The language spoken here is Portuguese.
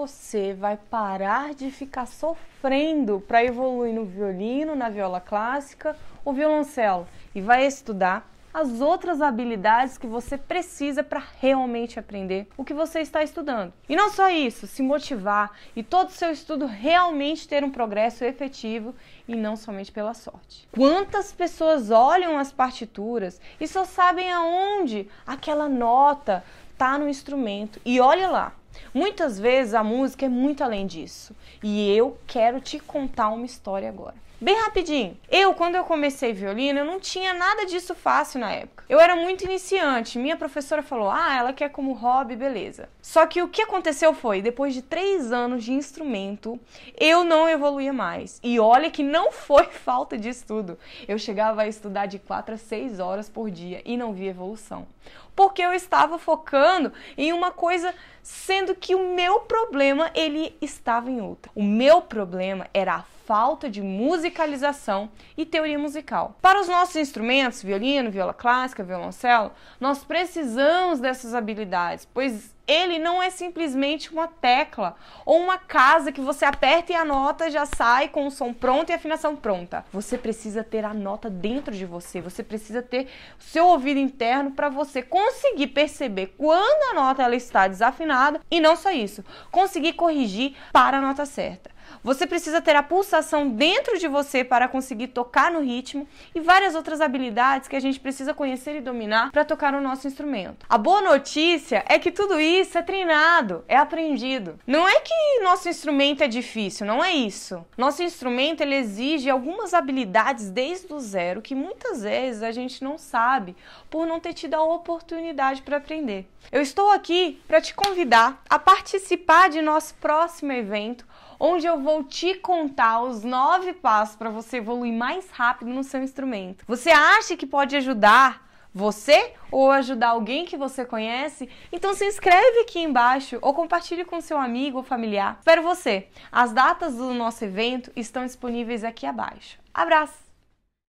você vai parar de ficar sofrendo para evoluir no violino, na viola clássica ou violoncelo e vai estudar as outras habilidades que você precisa para realmente aprender o que você está estudando. E não só isso, se motivar e todo o seu estudo realmente ter um progresso efetivo e não somente pela sorte. Quantas pessoas olham as partituras e só sabem aonde aquela nota tá no instrumento. E olha lá, muitas vezes a música é muito além disso. E eu quero te contar uma história agora. Bem rapidinho. Eu, quando eu comecei violino, eu não tinha nada disso fácil na época. Eu era muito iniciante. Minha professora falou: ah, ela quer como hobby, beleza. Só que o que aconteceu foi, depois de três anos de instrumento, eu não evoluía mais. E olha que não foi falta de estudo. Eu chegava a estudar de quatro a seis horas por dia e não via evolução. Porque eu estava focando focando em uma coisa, sendo que o meu problema ele estava em outra. O meu problema era a falta de musicalização e teoria musical. Para os nossos instrumentos, violino, viola clássica, violoncelo, nós precisamos dessas habilidades, pois ele não é simplesmente uma tecla ou uma casa que você aperta e a nota já sai com o som pronto e a afinação pronta. Você precisa ter a nota dentro de você, você precisa ter o seu ouvido interno para você conseguir perceber quando a nota ela está desafinada e não só isso, conseguir corrigir para a nota certa. Você precisa ter a pulsação dentro de você para conseguir tocar no ritmo e várias outras habilidades que a gente precisa conhecer e dominar para tocar o nosso instrumento. A boa notícia é que tudo isso isso é treinado, é aprendido. Não é que nosso instrumento é difícil, não é isso. Nosso instrumento ele exige algumas habilidades desde o zero que muitas vezes a gente não sabe por não ter tido a oportunidade para aprender. Eu estou aqui para te convidar a participar de nosso próximo evento onde eu vou te contar os nove passos para você evoluir mais rápido no seu instrumento. Você acha que pode ajudar você ou ajudar alguém que você conhece, então se inscreve aqui embaixo ou compartilhe com seu amigo ou familiar. Espero você. As datas do nosso evento estão disponíveis aqui abaixo. Abraço!